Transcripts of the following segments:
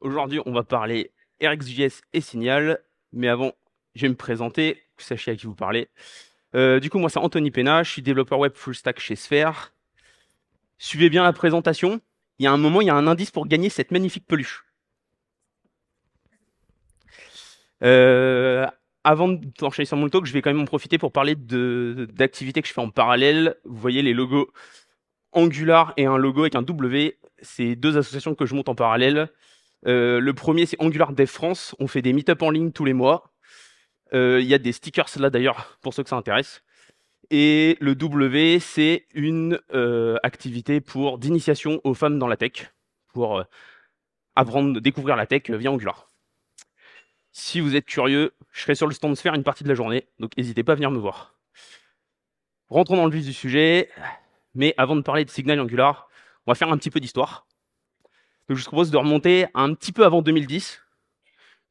Aujourd'hui, on va parler RxJS et Signal. Mais avant, je vais me présenter, que vous sachiez à qui vous parlez. Euh, du coup, moi, c'est Anthony Pena, je suis développeur web full stack chez Sphere. Suivez bien la présentation. Il y a un moment, il y a un indice pour gagner cette magnifique peluche. Euh, avant avant d'enchaîner sur mon talk, je vais quand même en profiter pour parler d'activités que je fais en parallèle. Vous voyez les logos Angular et un logo avec un W. C'est deux associations que je monte en parallèle. Euh, le premier, c'est Angular Dev France. On fait des meet-up en ligne tous les mois. Euh, il y a des stickers là d'ailleurs, pour ceux que ça intéresse. Et le W, c'est une euh, activité pour d'initiation aux femmes dans la tech, pour apprendre, découvrir la tech via Angular. Si vous êtes curieux, je serai sur le stand Sphere une partie de la journée, donc n'hésitez pas à venir me voir. Rentrons dans le vif du sujet, mais avant de parler de Signal Angular, on va faire un petit peu d'histoire. Donc je vous propose de remonter un petit peu avant 2010,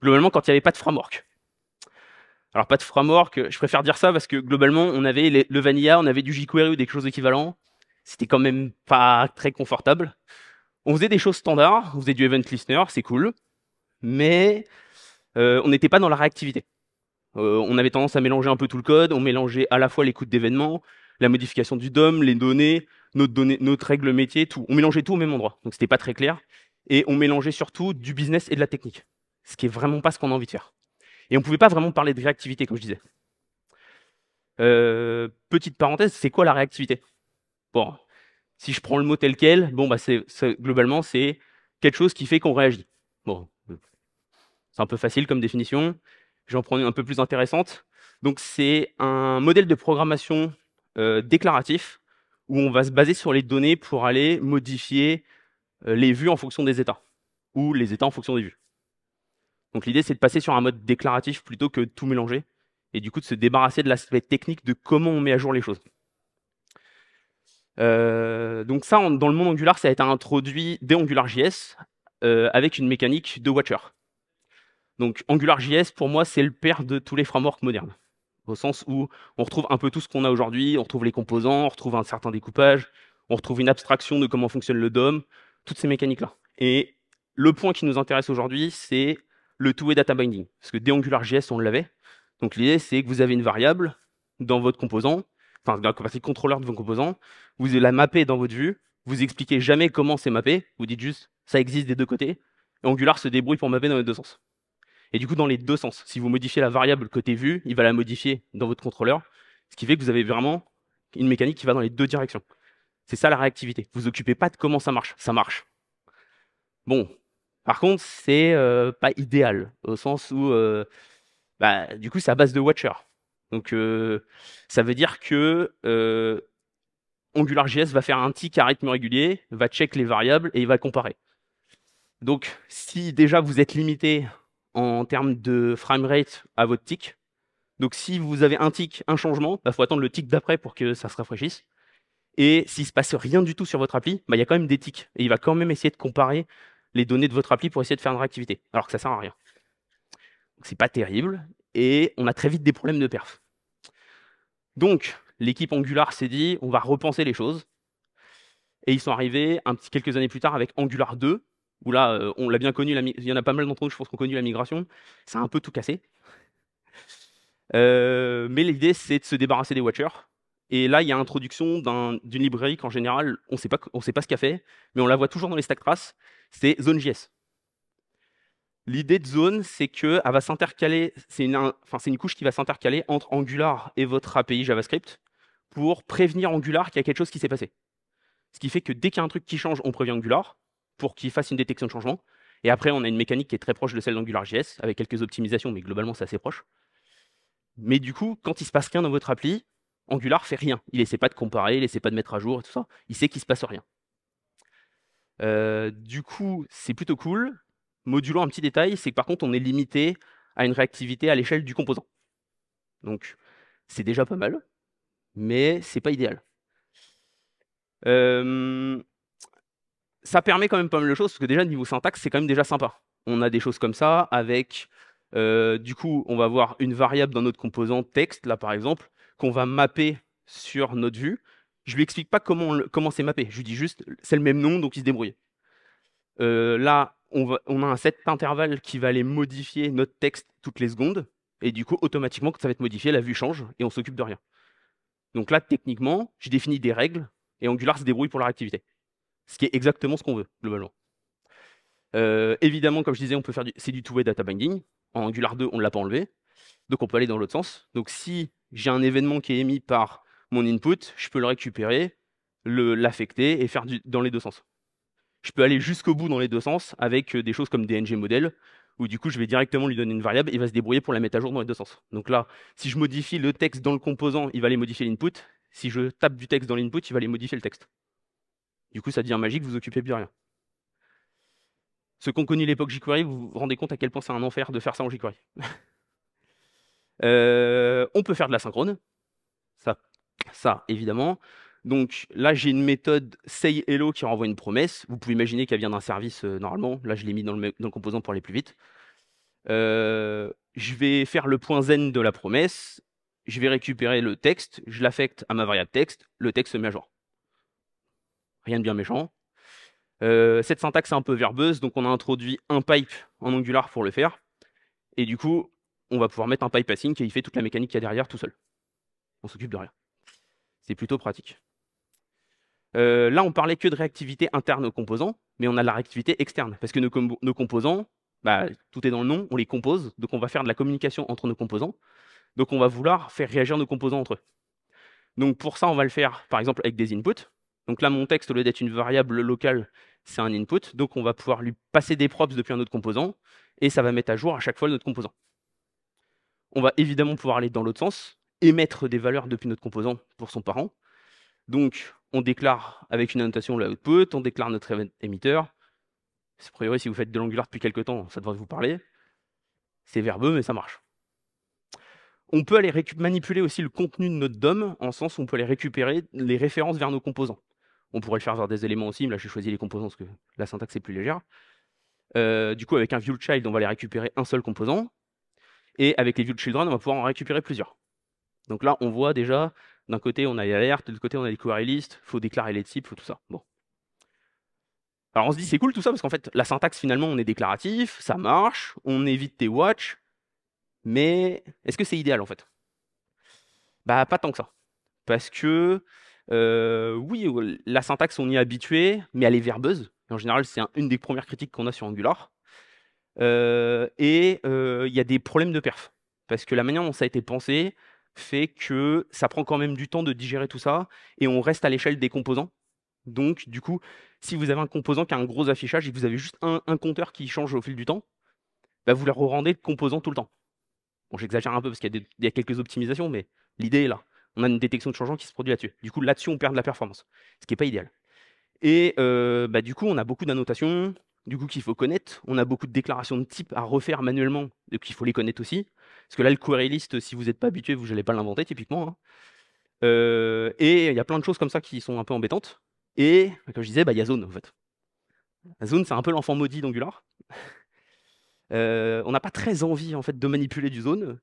globalement quand il n'y avait pas de framework. Alors pas de framework, euh, je préfère dire ça parce que globalement on avait le vanilla, on avait du jQuery ou des choses équivalentes. C'était quand même pas très confortable. On faisait des choses standards, on faisait du event listener, c'est cool, mais euh, on n'était pas dans la réactivité. Euh, on avait tendance à mélanger un peu tout le code, on mélangeait à la fois l'écoute d'événements, la modification du DOM, les données, notre, notre règle métier, tout. On mélangeait tout au même endroit, donc c'était pas très clair et on mélangeait surtout du business et de la technique, ce qui est vraiment pas ce qu'on a envie de faire. Et on pouvait pas vraiment parler de réactivité, comme je disais. Euh, petite parenthèse, c'est quoi la réactivité Bon, si je prends le mot tel quel, bon bah c'est globalement c'est quelque chose qui fait qu'on réagit. Bon, c'est un peu facile comme définition. J'en prends une un peu plus intéressante. Donc c'est un modèle de programmation euh, déclaratif où on va se baser sur les données pour aller modifier euh, les vues en fonction des états, ou les états en fonction des vues. Donc l'idée, c'est de passer sur un mode déclaratif plutôt que de tout mélanger, et du coup de se débarrasser de l'aspect technique de comment on met à jour les choses. Euh, donc ça, dans le monde Angular, ça a été introduit dès AngularJS euh, avec une mécanique de watcher. Donc AngularJS, pour moi, c'est le père de tous les frameworks modernes, au sens où on retrouve un peu tout ce qu'on a aujourd'hui, on retrouve les composants, on retrouve un certain découpage, on retrouve une abstraction de comment fonctionne le DOM, toutes ces mécaniques-là. Et le point qui nous intéresse aujourd'hui, c'est le two-way data binding. Parce que AngularJS, on l'avait. Donc l'idée, c'est que vous avez une variable dans votre composant, enfin dans la contrôleur de vos composants, vous la mappez dans votre vue, vous expliquez jamais comment c'est mappé, vous dites juste ça existe des deux côtés, et Angular se débrouille pour mapper dans les deux sens. Et du coup, dans les deux sens, si vous modifiez la variable côté vue, il va la modifier dans votre contrôleur, ce qui fait que vous avez vraiment une mécanique qui va dans les deux directions. C'est ça la réactivité. Vous vous occupez pas de comment ça marche. Ça marche. Bon. Par contre, c'est euh, pas idéal au sens où, euh, bah, du coup, c'est à base de Watcher. Donc, euh, ça veut dire que AngularJS va faire un tick à rythme régulier, va check les variables et il va comparer. Donc, si déjà vous êtes limité en termes de frame rate à votre tick, donc si vous avez un tick, un changement, il bah, faut attendre le tick d'après pour que ça se rafraîchisse. Et s'il ne se passe rien du tout sur votre appli, bah, il y a quand même des tics. Et il va quand même essayer de comparer les données de votre appli pour essayer de faire une réactivité, alors que ça ne sert à rien. Ce n'est pas terrible. Et on a très vite des problèmes de perf. Donc, l'équipe Angular s'est dit, on va repenser les choses. Et ils sont arrivés quelques années plus tard avec Angular 2, où là, euh, on l'a bien connu, il y en a pas mal d'entre nous, je pense qu'on connu la migration. Ça a un peu tout cassé. Euh, mais l'idée, c'est de se débarrasser des watchers et là, il y a introduction d'une librairie qu'en général, on ne sait pas ce qu'elle fait, mais on la voit toujours dans les stack traces, c'est ZoneJS. L'idée de zone, c'est qu'elle va s'intercaler, c'est une, couche qui va s'intercaler entre Angular et votre API JavaScript pour prévenir Angular qu'il y a quelque chose qui s'est passé. Ce qui fait que dès qu'il y a un truc qui change, on prévient Angular pour qu'il fasse une détection de changement. Et après, on a une mécanique qui est très proche de celle d'AngularJS, avec quelques optimisations, mais globalement, c'est assez proche. Mais du coup, quand il se passe rien dans votre appli, Angular fait rien. Il essaie pas de comparer, il essaie pas de mettre à jour et tout ça. Il sait qu'il se passe rien. Euh, du coup, c'est plutôt cool. Modulant un petit détail, c'est que par contre, on est limité à une réactivité à l'échelle du composant. Donc, c'est déjà pas mal, mais c'est pas idéal. Euh, ça permet quand même pas mal de choses, parce que déjà, niveau syntaxe, c'est quand même déjà sympa. On a des choses comme ça avec, euh, du coup, on va avoir une variable dans notre composant texte, là par exemple, qu'on va mapper sur notre vue. Je lui explique pas comment, comment c'est mappé. Je lui dis juste, c'est le même nom, donc il se débrouille. Euh, là, on, a un set intervalle qui va aller modifier notre texte toutes les secondes. Et du coup, automatiquement, quand ça va être modifié, la vue change et on s'occupe de rien. Donc là, techniquement, j'ai défini des règles et Angular se débrouille pour la réactivité. Ce qui est exactement ce qu'on veut, globalement. Euh, évidemment, comme je disais, on peut faire c'est du two-way data binding. En Angular 2, on ne l'a pas enlevé. Donc on peut aller dans l'autre sens. Donc si j'ai un événement qui est émis par mon input, je peux le récupérer, l'affecter et faire du, dans les deux sens. Je peux aller jusqu'au bout dans les deux sens avec euh, des choses comme DNG model, où du coup je vais directement lui donner une variable, il va se débrouiller pour la mettre à jour dans les deux sens. Donc là, si je modifie le texte dans le composant, il va aller modifier l'input. Si je tape du texte dans l'input, il va aller modifier le texte. Du coup, ça devient magique, vous vous occupez plus rien. Ceux qu'on ont connu l'époque jQuery, vous vous rendez compte à quel point c'est un enfer de faire ça en jQuery. Euh, on peut faire de l'asynchrone. Ça, ça, évidemment. Donc là, j'ai une méthode say hello qui renvoie une promesse. Vous pouvez imaginer qu'elle vient d'un service euh, normalement. Là, je l'ai mis dans le, composant pour aller plus vite. Euh, je vais faire le point zen de la promesse. Je vais récupérer le texte. Je l'affecte à ma variable texte. Le texte se met à jour. Rien de bien méchant. cette syntaxe est un peu verbeuse, donc on a introduit un pipe en Angular pour le faire. Et du coup, on va pouvoir mettre un passing qui fait toute la mécanique qu'il y a derrière tout seul. On s'occupe de rien. C'est plutôt pratique. Euh, là, on parlait que de réactivité interne aux composants, mais on a de la réactivité externe, parce que nos, composants, bah, tout est dans le nom, on les compose, donc on va faire de la communication entre nos composants, donc on va vouloir faire réagir nos composants entre eux. Donc pour ça, on va le faire, par exemple, avec des inputs. Donc là, mon texte, au lieu d'être une variable locale, c'est un input, donc on va pouvoir lui passer des props depuis un autre composant, et ça va mettre à jour à chaque fois notre composant on va évidemment pouvoir aller dans l'autre sens, émettre des valeurs depuis notre composant pour son parent. Donc, on déclare avec une annotation l'output, on déclare notre émetteur. A priori, si vous faites de l'Angular depuis quelques temps, ça devrait vous parler. C'est verbeux, mais ça marche. On peut aller manipuler aussi le contenu de notre DOM, en sens où on peut aller récupérer les références vers nos composants. On pourrait le faire vers des éléments aussi, mais là j'ai choisi les composants parce que la syntaxe est plus légère. Euh, du coup, avec un view child, on va aller récupérer un seul composant. Et avec les View Children, on va pouvoir en récupérer plusieurs. Donc là, on voit déjà, d'un côté, on a les alertes, de l'autre côté, on a les query lists, il faut déclarer les types, il faut tout ça. Bon. Alors on se dit, c'est cool tout ça, parce qu'en fait, la syntaxe, finalement, on est déclaratif, ça marche, on évite tes watch, mais est-ce que c'est idéal, en fait Bah, pas tant que ça. Parce que, euh, oui, la syntaxe, on y est habitué, mais elle est verbeuse. en général, c'est une des premières critiques qu'on a sur Angular. Euh, et euh, il y a des problèmes de perf. Parce que la manière dont ça a été pensé fait que ça prend quand même du temps de digérer tout ça et on reste à l'échelle des composants. Donc, du coup, si vous avez un composant qui a un gros affichage et que vous avez juste un, compteur qui change au fil du temps, bah, vous le rendez composant tout le temps. Bon, j'exagère un peu parce qu'il y, a quelques optimisations, mais l'idée est là. On a une détection de changement qui se produit là-dessus. Du coup, là-dessus, on perd de la performance, ce qui n'est pas idéal. Et euh, bah, du coup, on a beaucoup d'annotations, du coup qu'il faut connaître. On a beaucoup de déclarations de type à refaire manuellement, donc qu'il faut les connaître aussi. Parce que là, le query list, si vous n'êtes pas habitué, vous n'allez pas l'inventer typiquement. Hein. Euh, et il y a plein de choses comme ça qui sont un peu embêtantes. Et comme je disais, bah, il y a Zone en fait. zone, c'est un peu l'enfant maudit d'Angular. Euh, on n'a pas très envie en fait de manipuler du Zone,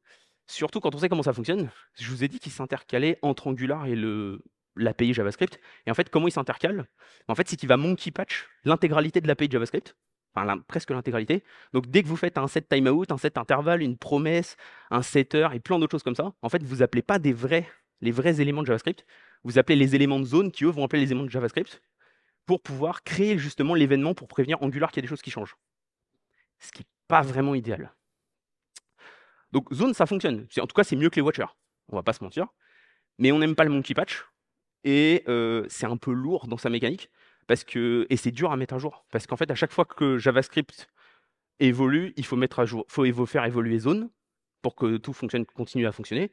surtout quand on sait comment ça fonctionne. Je vous ai dit qu'il s'intercalait entre Angular et le l'API JavaScript. Et en fait, comment il s'intercale En fait, c'est qu'il va monkey patch l'intégralité de l'API JavaScript, enfin presque l'intégralité. Donc dès que vous faites un set timeout, un set intervalle, une promesse, un setter et plein d'autres choses comme ça, en fait, vous appelez pas des vrais, les vrais éléments de JavaScript, vous appelez les éléments de zone qui eux vont appeler les éléments de JavaScript pour pouvoir créer justement l'événement pour prévenir Angular qu'il y a des choses qui changent. Ce qui n'est pas vraiment idéal. Donc zone, ça fonctionne. En tout cas, c'est mieux que les watchers. On va pas se mentir. Mais on n'aime pas le monkey patch et c'est un peu lourd dans sa mécanique parce que et c'est dur à mettre à jour parce qu'en fait à chaque fois que JavaScript évolue, il faut mettre à jour, faut faire évoluer zone pour que tout continue à fonctionner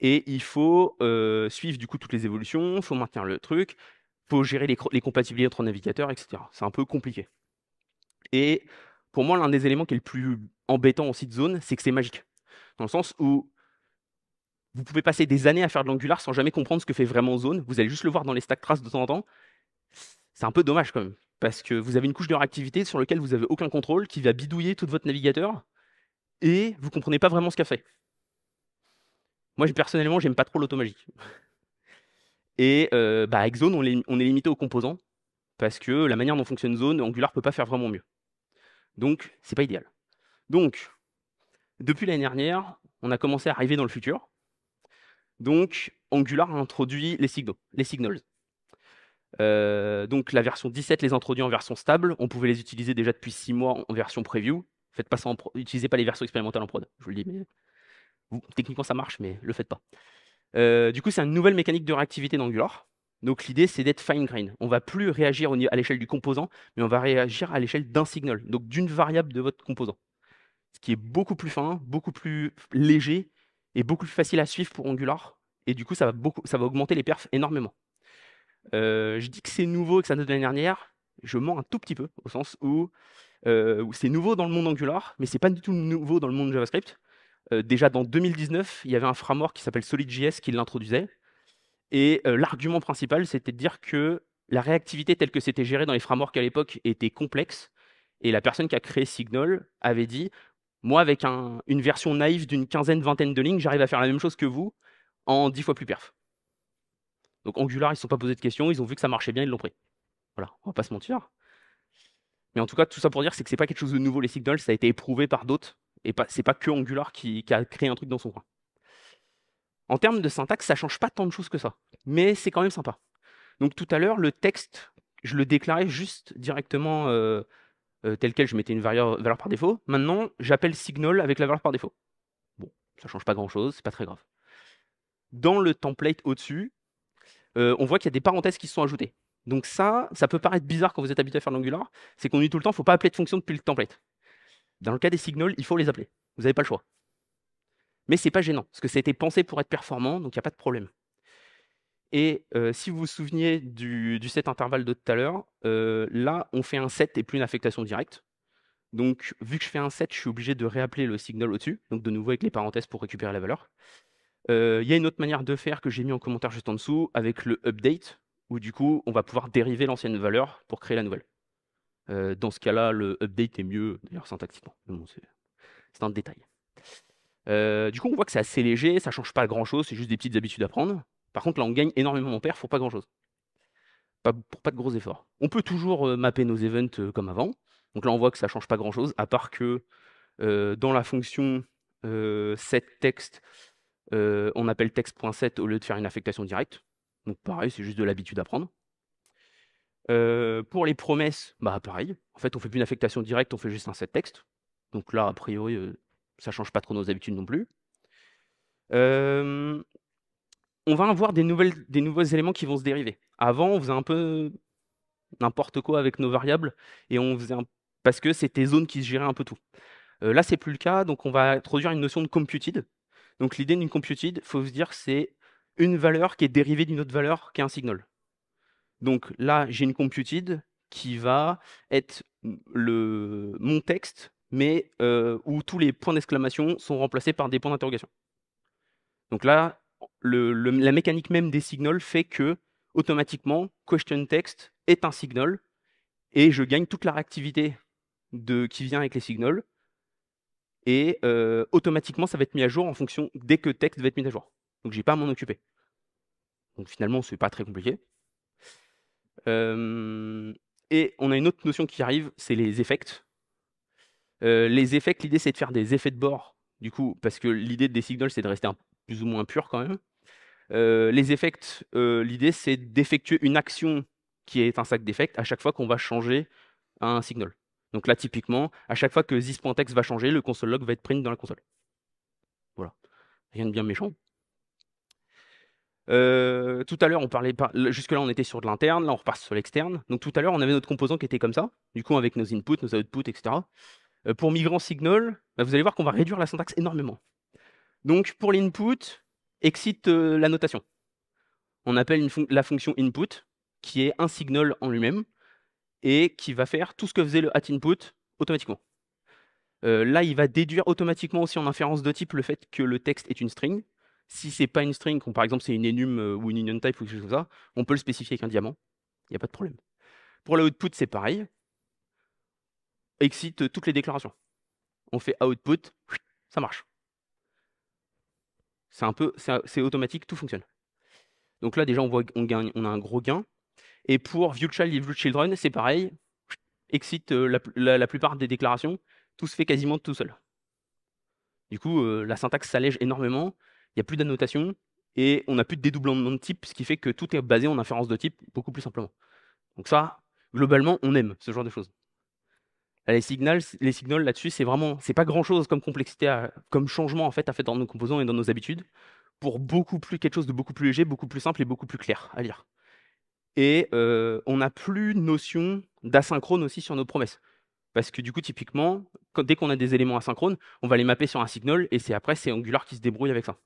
et il faut suivre du coup toutes les évolutions, il faut maintenir le truc, il faut gérer les, les compatibilités entre navigateurs, etc. C'est un peu compliqué. Et pour moi, l'un des éléments qui est le plus embêtant au site zone, c'est que c'est magique. Dans le sens où vous pouvez passer des années à faire de l'Angular sans jamais comprendre ce que fait vraiment Zone. Vous allez juste le voir dans les stack traces de temps en temps. C'est un peu dommage quand même, parce que vous avez une couche de réactivité sur laquelle vous n'avez aucun contrôle, qui va bidouiller tout votre navigateur, et vous ne comprenez pas vraiment ce qu'a fait. Moi, personnellement, j'aime pas trop l'automagie. Et euh, bah, avec Zone, on est, limité aux composants, parce que la manière dont fonctionne Zone, Angular ne peut pas faire vraiment mieux. Donc, c'est pas idéal. Donc, depuis l'année dernière, on a commencé à arriver dans le futur. Donc, Angular a introduit les signaux, les signals. Euh, donc, la version 17 les introduit en version stable. On pouvait les utiliser déjà depuis 6 mois en version preview. Faites pas pas les versions expérimentales en prod. Je vous le dis, mais techniquement ça marche, mais le faites pas. Euh, du coup, c'est une nouvelle mécanique de réactivité d'Angular. Donc l'idée, c'est d'être fine grain. On ne va plus réagir à l'échelle du composant, mais on va réagir à l'échelle d'un signal, donc d'une variable de votre composant. Ce qui est beaucoup plus fin, beaucoup plus léger est beaucoup plus facile à suivre pour Angular. Et du coup, ça va, beaucoup, ça va augmenter les perfs énormément. Euh, je dis que c'est nouveau et que ça date de l'année dernière. Je mens un tout petit peu, au sens euh, où, c'est nouveau dans le monde Angular, mais c'est pas du tout nouveau dans le monde JavaScript. Euh, déjà dans 2019, il y avait un framework qui s'appelle SolidJS qui l'introduisait. Et l'argument principal, c'était de dire que la réactivité telle que c'était géré dans les frameworks à l'époque était complexe. Et la personne qui a créé Signal avait dit moi, avec une version naïve d'une quinzaine, vingtaine de lignes, j'arrive à faire la même chose que vous en dix fois plus perf. Donc Angular, ils ne se sont pas posés de questions, ils ont vu que ça marchait bien, ils l'ont pris. Voilà, on va pas se mentir. Mais en tout cas, tout ça pour dire, c'est que c'est pas quelque chose de nouveau, les signals, ça a été éprouvé par d'autres. Et pas, c'est pas que Angular qui, a créé un truc dans son coin. En termes de syntaxe, ça change pas tant de choses que ça. Mais c'est quand même sympa. Donc tout à l'heure, le texte, je le déclarais juste directement euh, euh, tel quel, je mettais une valeur, par défaut. Maintenant, j'appelle signal avec la valeur par défaut. Bon, ça change pas grand-chose, c'est pas très grave. Dans le template au-dessus, euh, on voit qu'il y a des parenthèses qui se sont ajoutées. Donc ça, ça peut paraître bizarre quand vous êtes habitué à faire l'Angular, c'est qu'on dit tout le temps, il ne faut pas appeler de fonction depuis le template. Dans le cas des signals, il faut les appeler. Vous n'avez pas le choix. Mais c'est pas gênant, parce que ça a été pensé pour être performant, donc il n'y a pas de problème. Et si vous vous souvenez du, set intervalle de tout à l'heure, là, on fait un set et plus une affectation directe. Donc, vu que je fais un set, je suis obligé de réappeler le signal au-dessus, donc de nouveau avec les parenthèses pour récupérer la valeur. Il y a une autre manière de faire que j'ai mis en commentaire juste en dessous, avec le update, où du coup, on va pouvoir dériver l'ancienne valeur pour créer la nouvelle. dans ce cas-là, le update est mieux, d'ailleurs syntaxiquement. c'est un détail. du coup, on voit que c'est assez léger, ça ne change pas grand-chose, c'est juste des petites habitudes à prendre. Par contre, là, on gagne énormément en père, pour pas grand-chose. Pas, pour pas de gros efforts. On peut toujours euh, mapper nos events euh, comme avant. Donc là, on voit que ça change pas grand-chose, à part que euh, dans la fonction setText, on appelle text.set au lieu de faire une affectation directe. Donc pareil, c'est juste de l'habitude à prendre. pour les promesses, bah pareil. En fait, on fait plus une affectation directe, on fait juste un setText. Donc là, a priori, ça change pas trop nos habitudes non plus on va avoir des, nouvelles, des nouveaux éléments qui vont se dériver. Avant, on faisait un peu n'importe quoi avec nos variables et on faisait parce que c'était zone qui se gérait un peu tout. Euh, là, là, n'est plus le cas, donc on va introduire une notion de computed. Donc l'idée d'une computed, faut se dire, c'est une valeur qui est dérivée d'une autre valeur qui est un signal. Donc là, j'ai une computed qui va être le, mon texte, mais euh, où tous les points d'exclamation sont remplacés par des points d'interrogation. Donc là, la mécanique même des signals fait que automatiquement question text est un signal et je gagne toute la réactivité qui vient avec les signals et euh, automatiquement ça va être mis à jour en fonction dès que texte va être mis à jour. Donc j'ai pas à m'en occuper. Donc finalement c'est pas très compliqué. Euh, et on a une autre notion qui arrive, c'est les effects. Euh, les effects, l'idée c'est de faire des effets de bord, du coup, parce que l'idée des signals c'est de rester un plus ou moins pur quand même. Euh, les effects, euh, l'idée c'est d'effectuer une action qui est un sac d'effects à chaque fois qu'on va changer un signal. Donc là, typiquement, à chaque fois que zis.txt va changer, le console va être print dans la console. Voilà. Rien de bien méchant. Euh, tout à l'heure, on parlait pas jusque-là, on était sur de l'interne, là, on repasse sur l'externe. Donc tout à l'heure, on avait notre composant qui était comme ça, du coup, avec nos inputs, nos outputs, etc. pour migrer signal, bah, vous allez voir qu'on va réduire la syntaxe énormément. Donc pour l'input, excite euh, la notation. On appelle la fonction input, qui est un signal en lui-même, et qui va faire tout ce que faisait le at input automatiquement. Euh, là, il va déduire automatiquement aussi en inférence de type le fait que le texte est une string. Si c'est pas une string, par exemple c'est une enum euh, ou une union type ou quelque chose comme ça, on peut le spécifier avec un diamant. Il n'y a pas de problème. Pour l'output, c'est pareil. Excite toutes les déclarations. On fait output, ça marche. C'est un peu, c'est automatique, tout fonctionne. Donc là, déjà, on voit, on gagne, on a un gros gain. Et pour View et View Children, c'est pareil. Excite euh, la, plupart des déclarations, tout se fait quasiment tout seul. Du coup, euh, la syntaxe s'allège énormément. Il n'y a plus d'annotation et on n'a plus de dédoublement de type, ce qui fait que tout est basé en inférence de type beaucoup plus simplement. Donc ça, globalement, on aime ce genre de choses. Bah, les signals, les là-dessus, c'est vraiment, c'est pas grand-chose comme complexité, comme changement en fait à faire dans nos composants et dans nos habitudes, pour beaucoup plus quelque chose de beaucoup plus léger, beaucoup plus simple et beaucoup plus clair à lire. Et euh, on n'a plus notion d'asynchrone aussi sur nos promesses, parce que du coup typiquement, dès qu'on a des éléments asynchrones, on va les mapper sur un signal et c'est après c'est Angular qui se débrouille avec ça.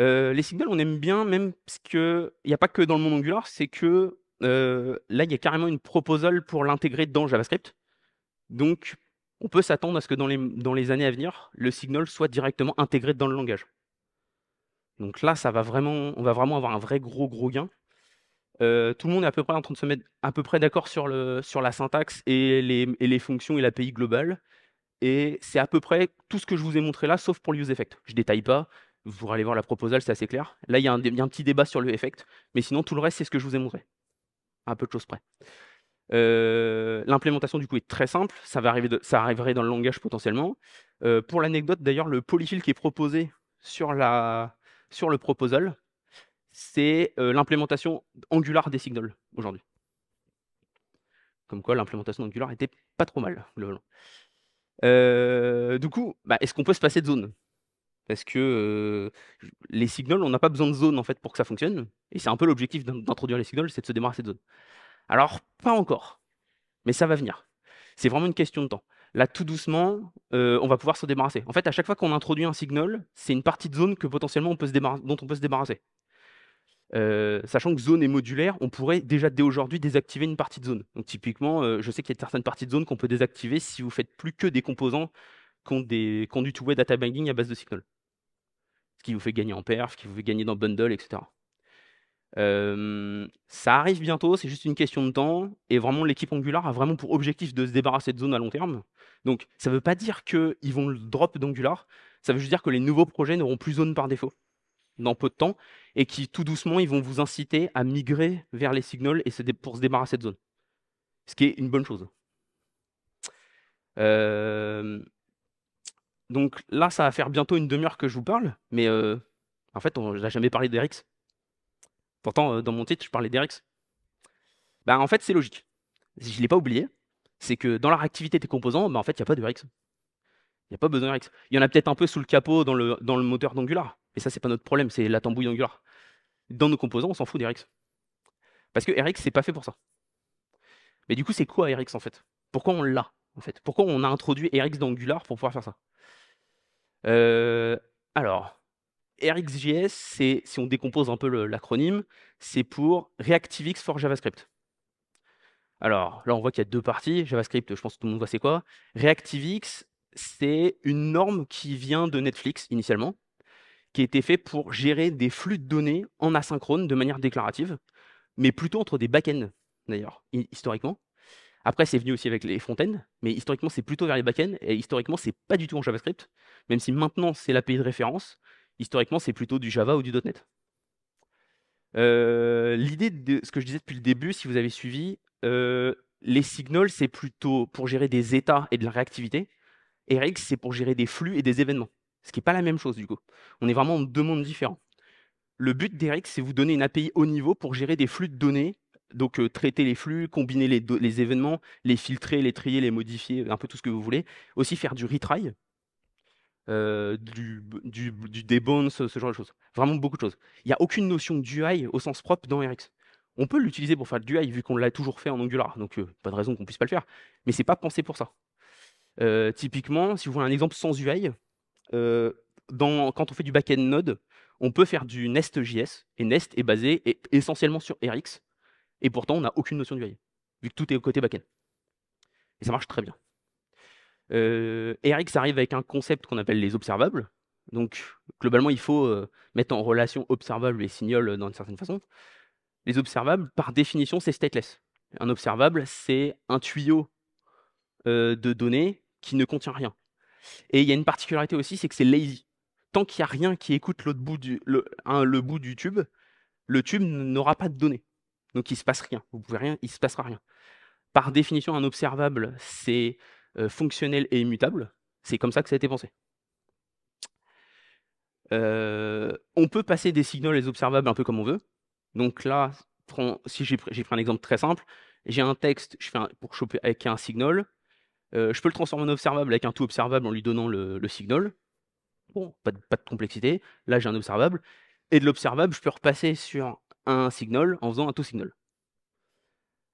Euh, les signals, on aime bien, même parce qu'il n'y a pas que dans le monde Angular, c'est que euh, là, il y a carrément une proposal pour l'intégrer dans JavaScript. Donc, on peut s'attendre à ce que dans les, années à venir, le signal soit directement intégré dans le langage. Donc là, ça va vraiment, on va vraiment avoir un vrai gros gros gain. Euh, tout le monde est à peu près en train de se mettre à peu près d'accord sur, la syntaxe et les, fonctions et l'API globale. Et c'est à peu près tout ce que je vous ai montré là, sauf pour le effect. Je détaille pas, vous pourrez aller voir la proposal, c'est assez clair. Là, il y, y, a un petit débat sur le effect, mais sinon, tout le reste, c'est ce que je vous ai montré à peu de choses près. Euh, l'implémentation du coup est très simple, ça, va arriver ça arriverait dans le langage potentiellement. Euh, pour l'anecdote d'ailleurs, le polyfill qui est proposé sur, la, sur le proposal, c'est euh, l'implémentation Angular des signals aujourd'hui. Comme quoi l'implémentation Angular était pas trop mal. du coup, bah, est-ce qu'on peut se passer de zone parce que les signals, on n'a pas besoin de zone en fait pour que ça fonctionne. Et c'est un peu l'objectif d'introduire les signals, c'est de se débarrasser de zone. Alors, pas encore, mais ça va venir. C'est vraiment une question de temps. Là, tout doucement, on va pouvoir se débarrasser. En fait, à chaque fois qu'on introduit un signal, c'est une partie de zone que potentiellement on peut se dont on peut se débarrasser. sachant que zone est modulaire, on pourrait déjà dès aujourd'hui désactiver une partie de zone. Donc typiquement, je sais qu'il y a certaines parties de zone qu'on peut désactiver si vous faites plus que des composants qui ont, des, du way data binding à base de signal ce qui vous fait gagner en perf, ce qui vous fait gagner dans bundle, etc. Euh, ça arrive bientôt, c'est juste une question de temps, et vraiment l'équipe Angular a vraiment pour objectif de se débarrasser de zone à long terme. Donc ça ne veut pas dire qu'ils vont le drop d'Angular, ça veut juste dire que les nouveaux projets n'auront plus zone par défaut dans peu de temps, et qui tout doucement ils vont vous inciter à migrer vers les signals et pour se débarrasser de zone. Ce qui est une bonne chose. Euh, donc là, ça va faire bientôt une demi-heure que je vous parle, mais euh, en fait, on n'a jamais parlé d'Erix. Pourtant, euh, dans mon titre, je parlais d'Erix. Bah, en fait, c'est logique. Je ne l'ai pas oublié. C'est que dans la réactivité des composants, mais bah, en fait, il n'y a pas de Il n'y a pas besoin d'Erix. Il y en a peut-être un peu sous le capot dans le, dans le moteur d'Angular. Mais ça, c'est pas notre problème, c'est la tambouille d'Angular. Dans nos composants, on s'en fout d'Erix. Parce que Rx, c'est pas fait pour ça. Mais du coup, c'est quoi Rx en fait Pourquoi on l'a en fait Pourquoi on a introduit Rx dans Angular pour pouvoir faire ça euh, alors, RxJS, c'est, si on décompose un peu l'acronyme, c'est pour ReactiveX for JavaScript. Alors là, on voit qu'il y a deux parties. JavaScript, je pense que tout le monde voit c'est quoi. ReactiveX, c'est une norme qui vient de Netflix initialement, qui a été faite pour gérer des flux de données en asynchrone de manière déclarative, mais plutôt entre des back-ends d'ailleurs, historiquement. Après, c'est venu aussi avec les fontaines, mais historiquement, c'est plutôt vers les backends, et historiquement, c'est pas du tout en JavaScript, même si maintenant, c'est l'API de référence, historiquement, c'est plutôt du Java ou du .NET. Euh, l'idée de ce que je disais depuis le début, si vous avez suivi, euh, les signals, c'est plutôt pour gérer des états et de la réactivité, et c'est pour gérer des flux et des événements, ce qui n'est pas la même chose du coup. On est vraiment en deux mondes différents. Le but d'Eric, c'est vous donner une API haut niveau pour gérer des flux de données donc traiter les flux, combiner les, événements, les filtrer, les trier, les modifier, un peu tout ce que vous voulez. Aussi faire du retry, du, du, debounce, ce genre de choses. Vraiment beaucoup de choses. Il n'y a aucune notion d'UI au sens propre dans RX. On peut l'utiliser pour faire du UI vu qu'on l'a toujours fait en Angular, donc pas de raison qu'on puisse pas le faire. Mais c'est pas pensé pour ça. typiquement, si vous voulez un exemple sans UI, quand on fait du backend Node, on peut faire du Nest.js, et Nest est basé essentiellement sur RX, et pourtant, on n'a aucune notion du UI, vu que tout est au côté back Et ça marche très bien. Euh, Eric arrive avec un concept qu'on appelle les observables. Donc, globalement, il faut euh, mettre en relation observable et signal dans une certaine façon. Les observables, par définition, c'est stateless. Un observable, c'est un tuyau euh, de données qui ne contient rien. Et il y a une particularité aussi, c'est que c'est lazy. Tant qu'il n'y a rien qui écoute l'autre bout du, le bout du tube, le tube n'aura pas de données. Donc il ne se passe rien. Vous pouvez rien, il ne se passera rien. Par définition, un observable, c'est euh, fonctionnel et immutable. C'est comme ça que ça a été pensé. Euh, on peut passer des signaux les observables un peu comme on veut. Donc là, si j'ai pris un exemple très simple, j'ai un texte je fais pour choper avec un signal. Euh, je peux le transformer en observable avec un tout observable en lui donnant le, signal. Bon, pas de complexité. Là, j'ai un observable. Et de l'observable, je peux repasser sur un signal en faisant un tout signal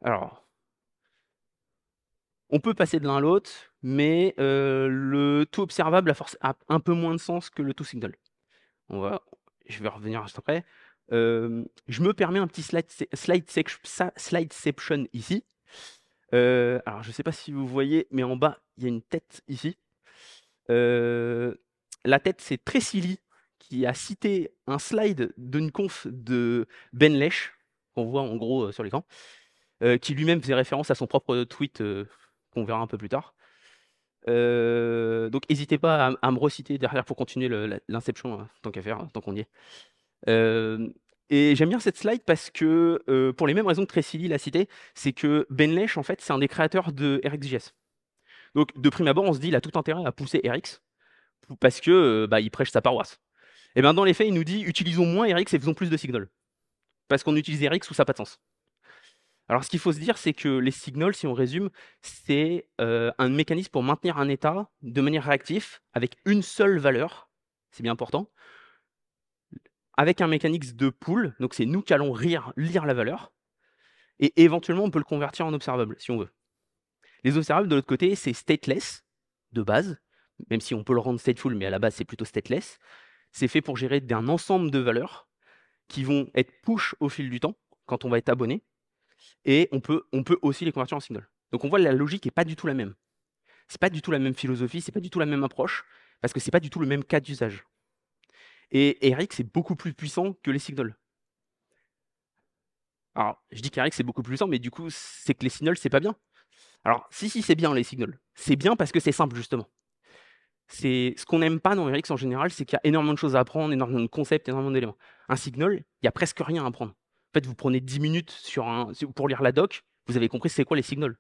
Alors, on peut passer de l'un à l'autre, mais euh, le tout observable a, a, un peu moins de sens que le tout signal. On va, je vais revenir ce après. Euh, je me permets un petit slide, slide, section ici. Euh, alors, je ne sais pas si vous voyez, mais en bas, il y a une tête ici. Euh, la tête, c'est très Tressili a cité un slide d'une conf de Ben Lesch, qu'on voit en gros euh, sur l'écran, euh, qui lui-même faisait référence à son propre tweet euh, qu'on verra un peu plus tard. donc n'hésitez pas à, me reciter derrière pour continuer l'inception, hein, tant qu'à faire, hein, tant qu'on y est. et j'aime bien cette slide parce que, pour les mêmes raisons que Tressili l'a cité, c'est que Ben Lesch, en fait, c'est un des créateurs de RxJS. Donc, de prime abord, on se dit, qu'il a tout intérêt à pousser RX parce qu'il bah, prêche sa paroisse. Et eh bien dans les faits, il nous dit utilisons moins RX et faisons plus de signal. Parce qu'on utilise RX ou ça n'a pas de sens. Alors ce qu'il faut se dire, c'est que les signals, si on résume, c'est euh, un mécanisme pour maintenir un état de manière réactive avec une seule valeur, c'est bien important, avec un mécanisme de pool, donc c'est nous qui allons lire la valeur, et éventuellement on peut le convertir en observable si on veut. Les observables de l'autre côté, c'est stateless de base, même si on peut le rendre stateful, mais à la base c'est plutôt stateless c'est fait pour gérer un ensemble de valeurs qui vont être push au fil du temps quand on va être abonné. Et on peut, on peut aussi les convertir en signal. Donc on voit la logique n'est pas du tout la même. C'est pas du tout la même philosophie, c'est pas du tout la même approche, parce que c'est pas du tout le même cas d'usage. Et Eric, c'est beaucoup plus puissant que les signals. Alors, je dis qu'Eric, c'est beaucoup plus puissant, mais du coup, c'est que les signals, c'est pas bien. Alors, si, si, c'est bien les signals. C'est bien parce que c'est simple, justement c'est ce qu'on n'aime pas dans Rx en général, c'est qu'il y a énormément de choses à apprendre, énormément de concepts, énormément d'éléments. Un signal, il n'y a presque rien à apprendre. En fait, vous prenez 10 minutes pour lire la doc, vous avez compris c'est quoi les signals.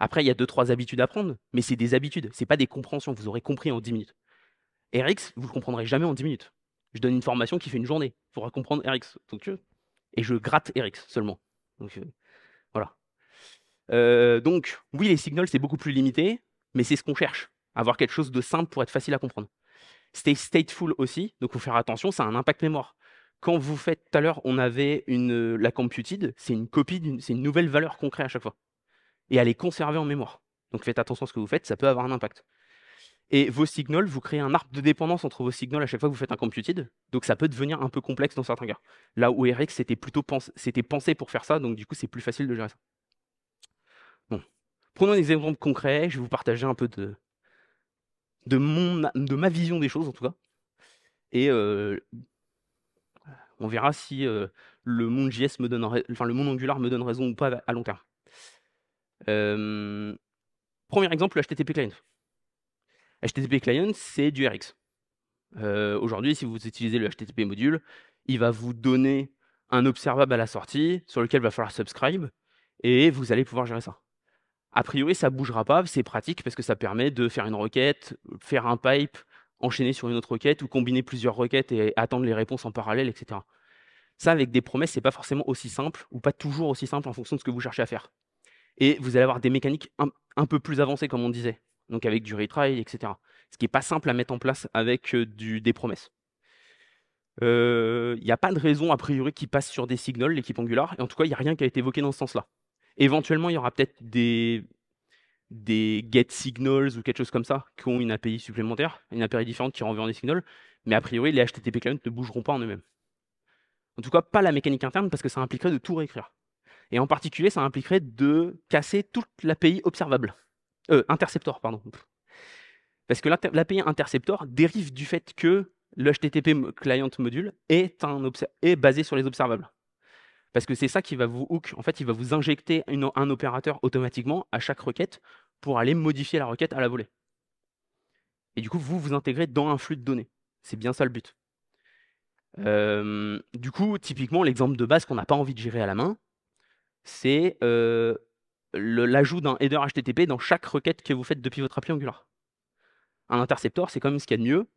Après, il y a deux trois habitudes à prendre, mais c'est des habitudes, c'est pas des compréhensions. Vous aurez compris en 10 minutes. Rx, vous le comprendrez jamais en 10 minutes. Je donne une formation qui fait une journée. Il faudra comprendre Rx. Donc, euh, et je gratte Rx seulement. Donc, euh, voilà. Euh, donc, oui, les signals, c'est beaucoup plus limité, mais c'est ce qu'on cherche avoir quelque chose de simple pour être facile à comprendre. Stay stateful aussi, donc vous faire attention, ça a un impact mémoire. Quand vous faites tout à l'heure, on avait euh, la computed, c'est une copie, c'est une nouvelle valeur concrète à chaque fois. Et elle est conservée en mémoire. Donc faites attention à ce que vous faites, ça peut avoir un impact. Et vos signals, vous créez un arbre de dépendance entre vos signals à chaque fois que vous faites un computed, donc ça peut devenir un peu complexe dans certains cas. Là où RX, c'était plutôt c'était pensé pour faire ça, donc du coup, c'est plus facile de gérer ça. Bon. Prenons des exemples concrets, je vais vous partager un peu de, de, mon, de ma vision des choses en tout cas. Et euh, on verra si euh, le monde JS me donne, enfin le monde Angular me donne raison ou pas à long terme. Euh, premier exemple, le HTTP client. HTTP client, c'est du RX. Aujourd'hui, si vous utilisez le HTTP module, il va vous donner un observable à la sortie sur lequel il va falloir subscribe et vous allez pouvoir gérer ça a priori, ça bougera pas. C'est pratique parce que ça permet de faire une requête, faire un pipe, enchaîner sur une autre requête ou combiner plusieurs requêtes et attendre les réponses en parallèle, etc. Ça, avec des promesses, c'est pas forcément aussi simple ou pas toujours aussi simple en fonction de ce que vous cherchez à faire. Et vous allez avoir des mécaniques un, peu plus avancées, comme on disait, donc avec du retry, etc. Ce qui n'est pas simple à mettre en place avec euh, du, des promesses. Euh, il n'y a pas de raison a priori qui passe sur des signals, l'équipe Angular, et en tout cas, il n'y a rien qui a été évoqué dans ce sens-là. Éventuellement, il y aura peut-être des, des get signals ou quelque chose comme ça qui ont une API supplémentaire, une API différente qui renvoie des signals, mais a priori, les HTTP clients ne bougeront pas en eux-mêmes. En tout cas, pas la mécanique interne parce que ça impliquerait de tout réécrire. Et en particulier, ça impliquerait de casser toute l'API observable. Euh, interceptor, pardon. Parce que l'API interceptor dérive du fait que le HTTP client module est basé sur les observables. Parce que c'est ça qui va vous hook. En fait, il va vous injecter un opérateur automatiquement à chaque requête pour aller modifier la requête à la volée. Et du coup, vous vous intégrez dans un flux de données. C'est bien ça le but. Euh, du coup, typiquement, l'exemple de base qu'on n'a pas envie de gérer à la main, c'est euh, l'ajout d'un header HTTP dans chaque requête que vous faites depuis votre appli Angular. Un interceptor, c'est quand même ce qu'il y a de mieux.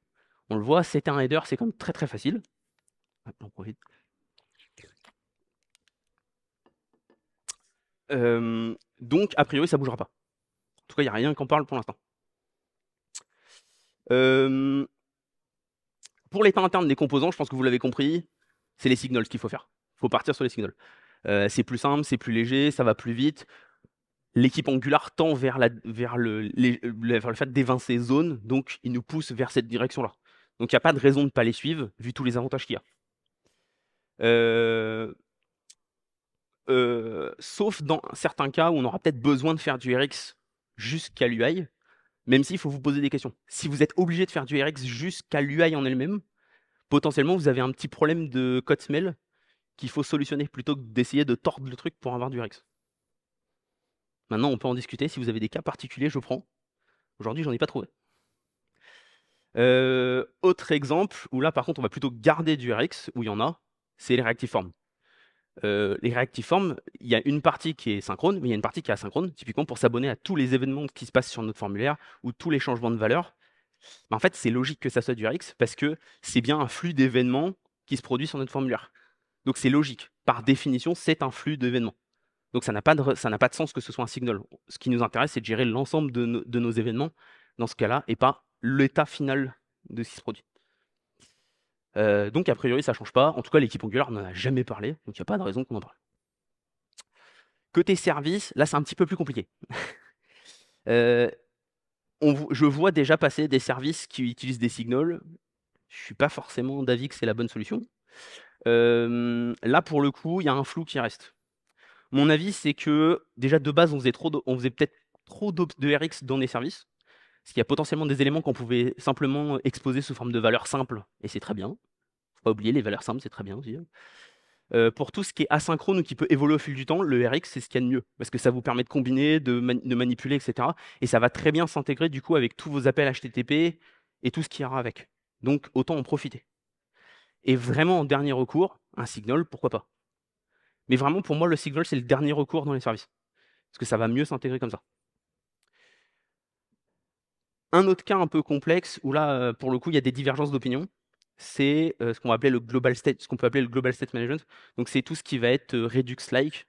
On le voit, c'est un header, c'est quand même très très facile. donc, a priori, ça bougera pas. En tout cas, il n'y a rien qu'on parle pour l'instant. pour l'état interne des composants, je pense que vous l'avez compris, c'est les signals qu'il faut faire. Il faut partir sur les signals. Euh, c'est plus simple, c'est plus léger, ça va plus vite. L'équipe Angular tend vers, le, vers, le, fait d'évincer zone, donc il nous pousse vers cette direction-là. Donc il n'y a pas de raison de ne pas les suivre, vu tous les avantages qu'il y a. Euh, euh, sauf dans certains cas où on aura peut-être besoin de faire du RX jusqu'à l'UI, même s'il faut vous poser des questions. Si vous êtes obligé de faire du RX jusqu'à l'UI en elle-même, potentiellement vous avez un petit problème de code smell qu'il faut solutionner plutôt que d'essayer de tordre le truc pour avoir du RX. Maintenant, on peut en discuter. Si vous avez des cas particuliers, je prends. Aujourd'hui, j'en ai pas trouvé. Euh, autre exemple, où là par contre on va plutôt garder du RX, où il y en a, c'est les Reactive forms. Euh, les les réactiformes, il y a une partie qui est synchrone, mais il y a une partie qui est asynchrone, typiquement pour s'abonner à tous les événements qui se passent sur notre formulaire ou tous les changements de valeur. en fait, c'est logique que ça soit du RX parce que c'est bien un flux d'événements qui se produit sur notre formulaire. Donc c'est logique. Par définition, c'est un flux d'événements. Donc ça n'a pas, de, pas de sens que ce soit un signal. Ce qui nous intéresse, c'est de gérer l'ensemble de nos événements dans ce cas-là et pas l'état final de ce qui se produit. Euh, donc, a priori, ça change pas. En tout cas, l'équipe Angular, n'en a jamais parlé. Donc, il n'y a pas de raison qu'on en parle. Côté service, là, c'est un petit peu plus compliqué. Euh, je vois déjà passer des services qui utilisent des signals. Je ne suis pas forcément d'avis que c'est la bonne solution. Euh, là, pour le coup, il y a un flou qui reste. Mon avis, c'est que déjà de base, on faisait, peut-être trop de, de RX dans les services. Parce qu'il y a potentiellement des éléments qu'on pouvait simplement exposer sous forme de valeurs simples, et c'est très bien. Faut pas oublier, les valeurs simples, c'est très bien aussi. Hein. Euh, pour tout ce qui est asynchrone ou qui peut évoluer au fil du temps, le RX, c'est ce qu'il y a de mieux, parce que ça vous permet de combiner, de, de manipuler, etc. Et ça va très bien s'intégrer du coup avec tous vos appels HTTP et tout ce qui y aura avec. Donc autant en profiter. Et vraiment, en dernier recours, un signal, pourquoi pas. Mais vraiment, pour moi, le signal, c'est le dernier recours dans les services, parce que ça va mieux s'intégrer comme ça. Un autre cas un peu complexe où là, euh, pour le coup, il y a des divergences d'opinion, c'est euh, ce qu'on le global state, peut appeler le global state management. Donc c'est tout ce qui va être euh, Redux-like.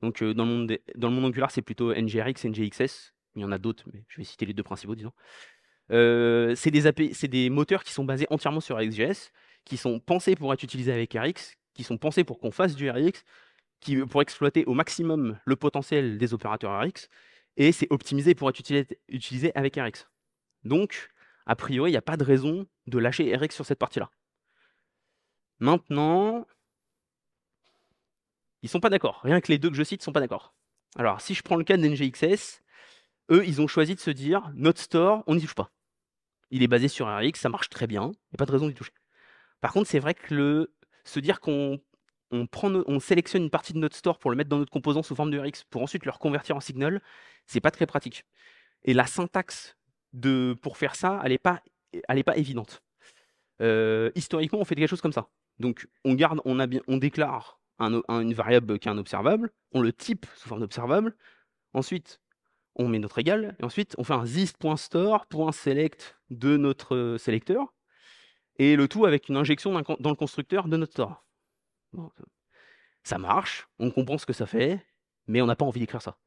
Donc dans le monde Angular, c'est plutôt NGRX, NGXS. Il y en a d'autres, mais je vais citer les deux principaux, disons. c'est des moteurs qui sont basés entièrement sur RxJS, qui sont pensés pour être utilisés avec RX, qui sont pensés pour qu'on fasse du RX, qui pour exploiter au maximum le potentiel des opérateurs RX, et c'est optimisé pour être utilisé avec RX. Donc, a priori, il n'y a pas de raison de lâcher RX sur cette partie-là. Maintenant, ils sont pas d'accord. Rien que les deux que je cite sont pas d'accord. Alors, si je prends le cas de NGXS, eux, ils ont choisi de se dire notre store, on n'y touche pas. Il est basé sur RX, ça marche très bien, il n'y a pas de raison d'y toucher. Par contre, c'est vrai que le, se dire qu'on on sélectionne une partie de notre store pour le mettre dans notre composant sous forme de RX pour ensuite le reconvertir en signal, c'est pas très pratique. Et la syntaxe pour faire ça, elle n'est pas, évidente. Euh, historiquement, on fait quelque chose comme ça. Donc, on garde, on, déclare une variable qui est un observable, on le type sous forme d'observable. Ensuite, on met notre égal, et ensuite, on fait un zist.store.select de notre sélecteur, et le tout avec une injection dans le constructeur de notre store. ça marche, on comprend ce que ça fait, mais on n'a pas envie d'écrire ça.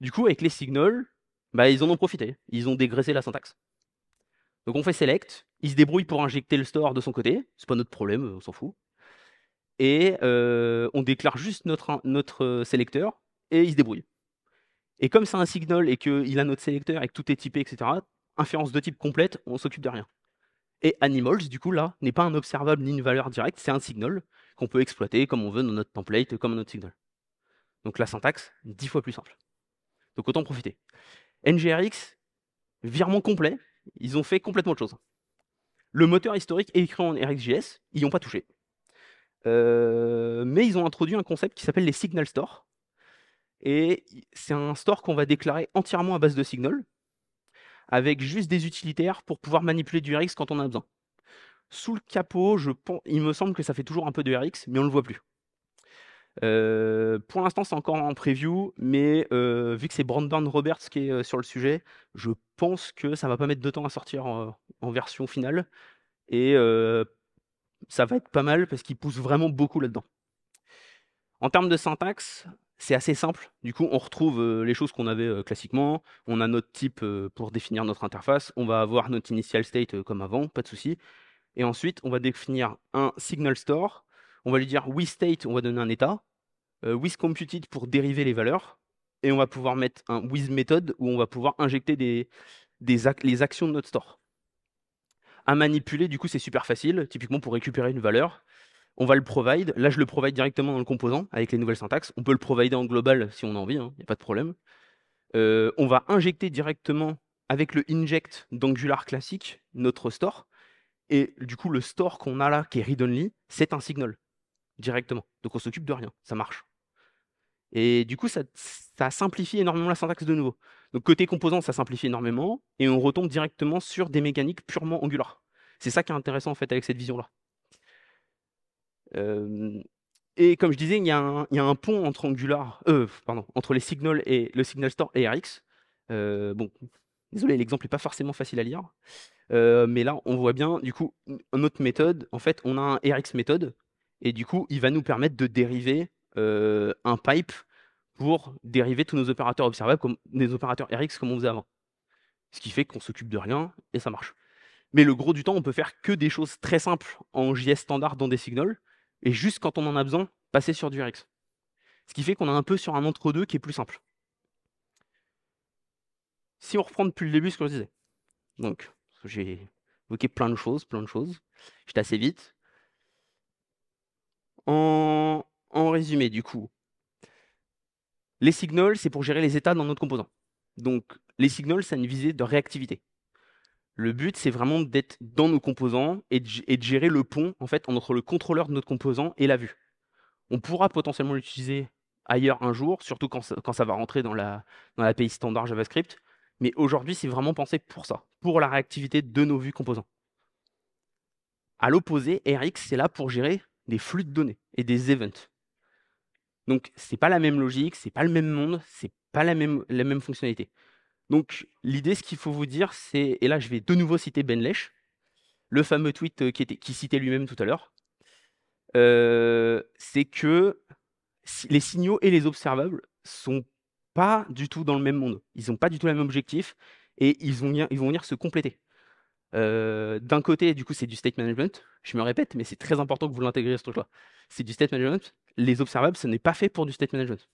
Du coup, avec les signals, bah, ils en ont profité. Ils ont dégraissé la syntaxe. Donc on fait select, il se débrouille pour injecter le store de son côté, c'est pas notre problème, on s'en fout. Et euh, on déclare juste notre, notre euh, sélecteur et il se débrouille. Et comme c'est un signal et qu'il a notre sélecteur et que tout est typé, etc., inférence de type complète, on s'occupe de rien. Et animals, du coup, là, n'est pas un observable ni une valeur directe, c'est un signal qu'on peut exploiter comme on veut dans notre template, comme un notre signal. Donc la syntaxe, dix fois plus simple. Donc autant profiter. NGRX, virement complet, ils ont fait complètement autre chose. Le moteur historique est écrit en RxJS, ils n'y ont pas touché. Euh, mais ils ont introduit un concept qui s'appelle les signal Store, Et c'est un store qu'on va déclarer entièrement à base de signal, avec juste des utilitaires pour pouvoir manipuler du RX quand on en a besoin. Sous le capot, je il me semble que ça fait toujours un peu de RX, mais on ne le voit plus. Euh, pour l'instant, c'est encore en preview, mais euh, vu que c'est Brandon Roberts qui est euh, sur le sujet, je pense que ça va pas mettre de temps à sortir en, version finale. Et ça va être pas mal parce qu'il pousse vraiment beaucoup là-dedans. En termes de syntaxe, c'est assez simple. Du coup, on retrouve les choses qu'on avait classiquement. On a notre type pour définir notre interface. On va avoir notre initial state comme avant, pas de souci. Et ensuite, on va définir un signal store. On va lui dire oui state, on va donner un état. Euh, WithComputed pour dériver les valeurs. Et on va pouvoir mettre un WithMethod où on va pouvoir injecter des, les actions de notre store. À manipuler, du coup, c'est super facile. Typiquement, pour récupérer une valeur, on va le provide. Là, je le provide directement dans le composant avec les nouvelles syntaxes. On peut le provider en global si on a envie, il hein, n'y a pas de problème. Euh, on va injecter directement avec le inject d'Angular classique notre store. Et du coup, le store qu'on a là, qui est read-only, c'est un signal directement. Donc on s'occupe de rien, ça marche. Et du coup, ça, simplifie énormément la syntaxe de nouveau. Donc côté composant, ça simplifie énormément, et on retombe directement sur des mécaniques purement Angular. C'est ça qui est intéressant en fait avec cette vision-là. et comme je disais, il y, a un pont entre Angular, euh, pardon, entre les et le Signal Store et RX. Euh, bon, désolé, l'exemple n'est pas forcément facile à lire, euh, mais là on voit bien, du coup, notre méthode, en fait, on a un RX méthode, et du coup, il va nous permettre de dériver euh, un pipe pour dériver tous nos opérateurs observables comme des opérateurs RX comme on faisait avant. Ce qui fait qu'on s'occupe de rien et ça marche. Mais le gros du temps, on peut faire que des choses très simples en JS standard dans des signals et juste quand on en a besoin, passer sur du RX. Ce qui fait qu'on est un peu sur un entre-deux qui est plus simple. Si on reprend depuis le début ce que je disais. Donc, j'ai évoqué plein de choses, plein de choses. J'étais assez vite. En en résumé, du coup, les signals, c'est pour gérer les états dans notre composant. Donc, les signals, c'est une visée de réactivité. Le but, c'est vraiment d'être dans nos composants et de, gérer le pont en fait entre le contrôleur de notre composant et la vue. On pourra potentiellement l'utiliser ailleurs un jour, surtout quand ça, va rentrer dans la dans l'API standard JavaScript. Mais aujourd'hui, c'est vraiment pensé pour ça, pour la réactivité de nos vues composants. À l'opposé, RX, c'est là pour gérer des flux de données et des events. Donc, c'est pas la même logique, c'est pas le même monde, c'est pas la même, la même fonctionnalité. Donc, l'idée, ce qu'il faut vous dire, c'est, et là, je vais de nouveau citer Ben Lesch, le fameux tweet euh, qui, était, qui citait lui-même tout à l'heure, euh, c'est que les signaux et les observables sont pas du tout dans le même monde. Ils n'ont pas du tout le même objectif et ils, vont venir, ils vont venir se compléter. Euh, d'un côté, du coup, c'est du state management. Je me répète, mais c'est très important que vous l'intégriez ce truc-là. C'est du state management les observables, ce n'est pas fait pour du state management.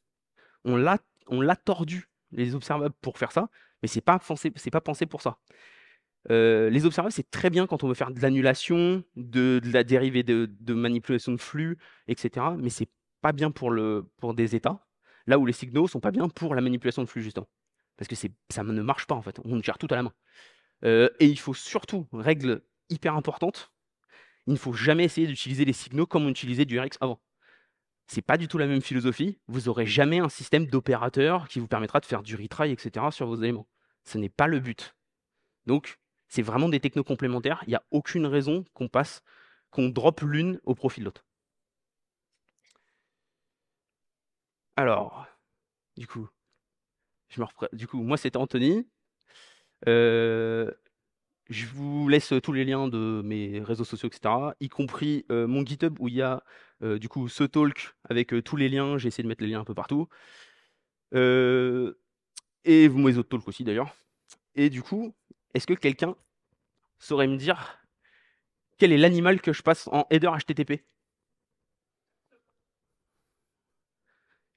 On l'a, on l'a tordu, les observables, pour faire ça, mais ce n'est pas, pensé, pas pensé pour ça. Euh, les observables, c'est très bien quand on veut faire de l'annulation, de, la dérivée de, manipulation de flux, etc. Mais ce n'est pas bien pour, le, pour des états, là où les signaux sont pas bien pour la manipulation de flux, justement. Parce que ça ne marche pas, en fait. On gère tout à la main. Euh, et il faut surtout, règle hyper importante, il ne faut jamais essayer d'utiliser les signaux comme on utilisait du RX avant c'est pas du tout la même philosophie. Vous aurez jamais un système d'opérateur qui vous permettra de faire du retry, etc. sur vos éléments. Ce n'est pas le but. Donc, c'est vraiment des technos complémentaires. Il n'y a aucune raison qu'on passe, qu'on drop l'une au profit de l'autre. Alors, du coup, je me du coup, moi c'était Anthony. Euh, je vous laisse tous les liens de mes réseaux sociaux, etc., y compris euh, mon GitHub où il y a euh, du coup, ce talk avec euh, tous les liens, j'ai essayé de mettre les liens un peu partout. Euh, et vous, mes autres talks aussi d'ailleurs. Et du coup, est-ce que quelqu'un saurait me dire quel est l'animal que je passe en header HTTP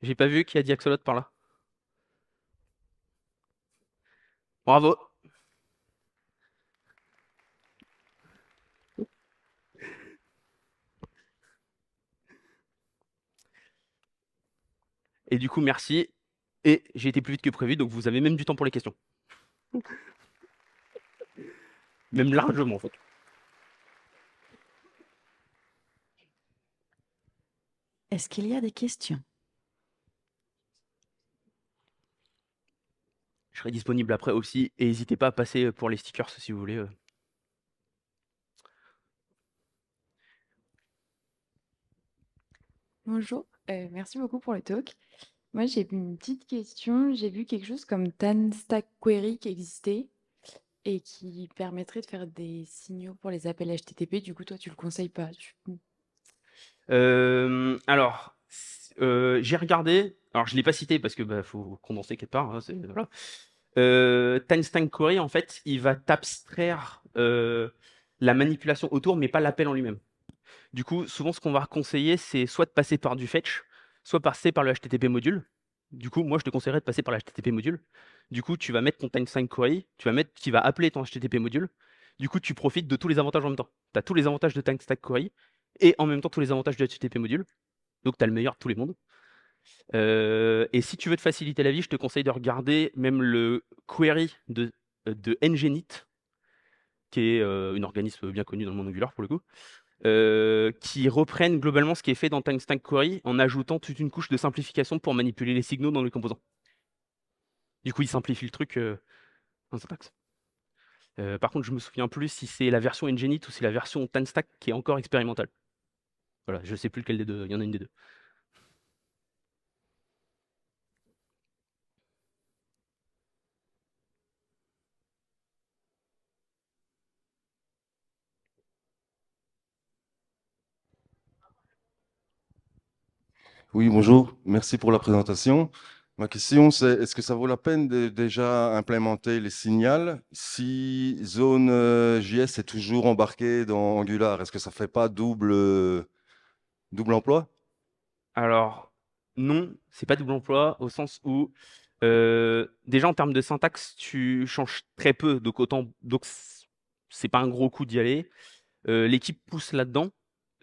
J'ai pas vu y a dit axolot par là. Bravo. Et du coup, merci. Et j'ai été plus vite que prévu, donc vous avez même du temps pour les questions. même largement, en fait. Est-ce qu'il y a des questions Je serai disponible après aussi. Et n'hésitez pas à passer pour les stickers si vous voulez. Euh. Bonjour. Euh, merci beaucoup pour le talk. Moi, j'ai une petite question. J'ai vu quelque chose comme tanstack Query qui existait et qui permettrait de faire des signaux pour les appels HTTP. Du coup, toi, tu le conseilles pas euh, Alors, euh, j'ai regardé. Alors, je l'ai pas cité parce que bah, faut condenser quelque part. Hein, mm-hmm. Query, en fait, il va t'abstraire la manipulation autour, mais pas l'appel en lui-même. Du coup, souvent, ce qu'on va conseiller, c'est soit de passer par du fetch, soit passer par le HTTP module. Du coup, moi, je te conseillerais de passer par le HTTP module. Du coup, tu vas mettre ton time query, tu vas mettre qui va appeler ton HTTP module. Du coup, tu profites de tous les avantages en même temps. Tu as tous les avantages de time stack query et en même temps tous les avantages de HTTP module. Donc, tu as le meilleur de tous les mondes. Euh, et si tu veux te faciliter la vie, je te conseille de regarder même le query de, euh, de Nginit, qui est euh, un organisme bien connu dans le monde Angular pour le coup, euh, qui reprennent globalement ce qui est fait dans TanStack Query en ajoutant toute une couche de simplification pour manipuler les signaux dans le composant. Du coup, ils simplifient le truc en euh, syntaxe. Euh, par contre, je me souviens plus si c'est la version Nginit ou si la version Tanstack qui est encore expérimentale. Voilà, je ne sais plus lequel des deux, il y en a une des deux. Oui, bonjour. Merci pour la présentation. Ma question, c'est est-ce que ça vaut la peine de déjà implémenter les signals si zone euh, JS est toujours embarquée dans Angular Est-ce que ça ne fait pas double, euh, double emploi Alors, non, c'est pas double emploi au sens où, euh, déjà en termes de syntaxe, tu changes très peu, donc autant, donc c'est pas un gros coup d'y aller. L'équipe pousse là-dedans.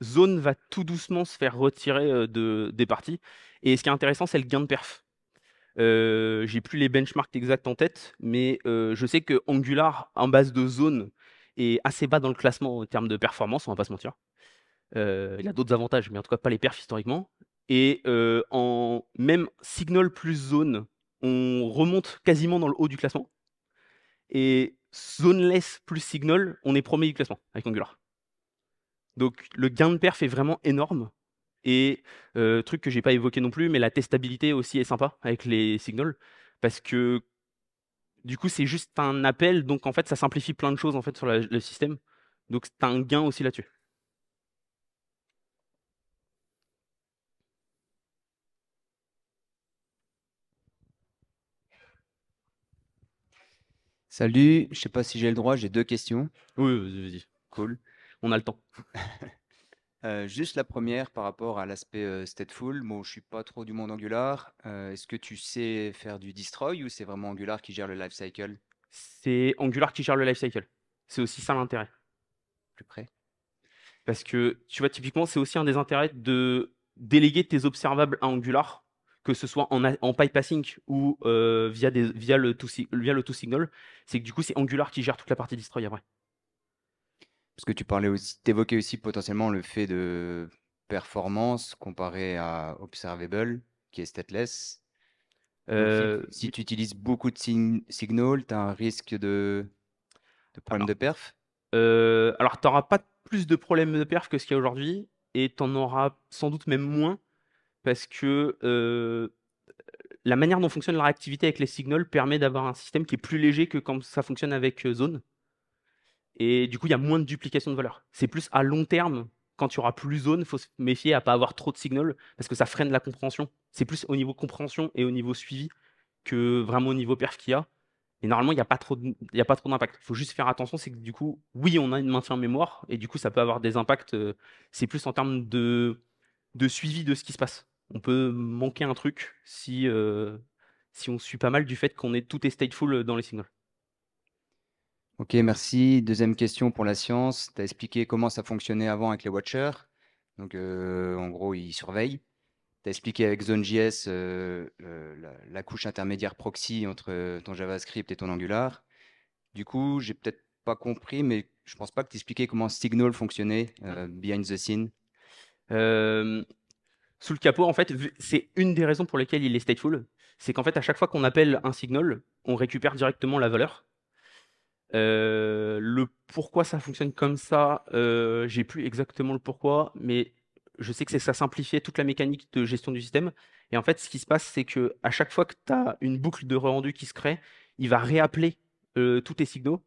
Zone va tout doucement se faire retirer euh, de, des parties. Et ce qui est intéressant, c'est le gain de perf. Je euh, j'ai plus les benchmarks exacts en tête, mais euh, je sais que Angular, en base de zone, est assez bas dans le classement en termes de performance, on va pas se mentir. il a d'autres avantages, mais en tout cas pas les perfs historiquement. Et en même signal plus zone, on remonte quasiment dans le haut du classement. Et zoneless plus signal, on est premier du classement avec Angular. Donc le gain de perf est vraiment énorme. Et euh, truc que j'ai pas évoqué non plus, mais la testabilité aussi est sympa avec les signals parce que du coup c'est juste un appel, donc en fait ça simplifie plein de choses en fait sur le système. Donc c'est un gain aussi là-dessus. Salut, je sais pas si j'ai le droit, j'ai deux questions. Oui, vas-y. Cool on a le temps. Euh, juste la première par rapport à l'aspect euh, stateful. Moi, bon, je suis pas trop du monde Angular. Euh, est-ce que tu sais faire du destroy ou c'est vraiment Angular qui gère le lifecycle C'est Angular qui gère le lifecycle. C'est aussi ça l'intérêt. Plus près. Parce que, tu vois, typiquement, c'est aussi un des intérêts de déléguer tes observables à Angular, que ce soit en, en passing ou via, via, le to via le signal. C'est que du coup, c'est Angular qui gère toute la partie destroy après. Parce que tu parlais aussi, aussi potentiellement le fait de performance comparé à Observable, qui est stateless. si, euh, tu utilises beaucoup de signals, signal, tu as un risque de, problème de perf euh, Alors, tu n'auras pas plus de problèmes de perf que ce qu'il y a aujourd'hui, et tu en auras sans doute même moins, parce que euh, la manière dont fonctionne la réactivité avec les signals permet d'avoir un système qui est plus léger que quand ça fonctionne avec Zone. Et du coup, il y a moins de duplication de valeur. C'est plus à long terme, quand il y aura plus zone, il faut se méfier à pas avoir trop de signal parce que ça freine la compréhension. C'est plus au niveau compréhension et au niveau suivi que vraiment au niveau perf qu'il y a. Et normalement, il n'y a pas trop d'impact. Il faut juste faire attention, c'est que du coup, oui, on a une maintien mémoire, et du coup, ça peut avoir des impacts. Euh, c'est plus en termes de, suivi de ce qui se passe. On peut manquer un truc si, euh, si on suit pas mal du fait qu'on est tout est stateful dans les signals. Ok, merci. Deuxième question pour la science. Tu as expliqué comment ça fonctionnait avant avec les watchers. Donc, euh, en gros, ils surveillent. Tu as expliqué avec ZoneJS euh, la, couche intermédiaire proxy entre ton JavaScript et ton Angular. Du coup, j'ai peut-être pas compris, mais je pense pas que tu expliquais comment Signal fonctionnait euh, behind the scene. sous le capot, en fait, c'est une des raisons pour lesquelles il est stateful. C'est qu'en fait, à chaque fois qu'on appelle un signal, on récupère directement la valeur le pourquoi ça fonctionne comme ça, j'ai plus exactement le pourquoi, mais je sais que c'est ça simplifiait toute la mécanique de gestion du système. Et en fait, ce qui se passe, c'est que à chaque fois que tu as une boucle de rendu qui se crée, il va réappeler tous tes signaux